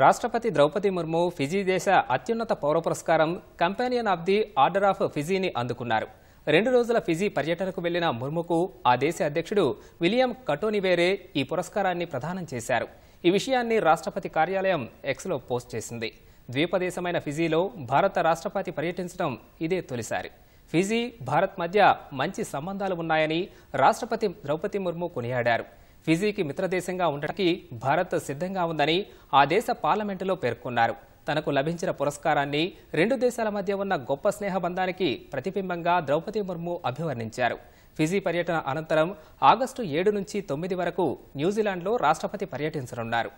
రాష్ట్రపతి ద్రౌపది ముర్ము ఫిజీ దేశ అత్యున్నత పౌర పురస్కారం companion of the order of ఫిజీని అందుకున్నారు రెండు రోజుల ఫిజీ పర్యటనకు వెళ్లిన ముర్ముకు ఆ దేశ అధ్యక్షుడు విలియం కటోనివేరే ఈ పురస్కారాన్ని ప్రదానం చేశారు ఈ విషయాన్ని రాష్ట్రపతి కార్యాలయం ఎక్స్లో పోస్ట్ చేసింది ద్వీపదేశమైన ఫిజీలో భారత రాష్ట్రపతి పర్యటించడం ఇదే తొలిసారి ఫిజీ భారత్ మధ్య మంచి సంబంధాలు ఉన్నాయని రాష్ట్రపతి ద్రౌపది ముర్ము కొనియాడారు ఫిజీకి మిత్రదేశంగా ఉండటానికి భారత్ సిద్ధంగా ఉందని ఆ దేశ పార్లమెంటులో పేర్కొన్నారు తనకు లభించిన పురస్కారాన్ని రెండు దేశాల మధ్య ఉన్న గొప్ప స్నేహ బంధానికి ప్రతిబింబంగా ద్రౌపది ముర్ము అభివర్ణించారు ఫిజీ పర్యటన అనంతరం ఆగస్టు ఏడు నుంచి తొమ్మిది వరకు న్యూజిలాండ్లో రాష్ట్రపతి పర్యటించనున్నారు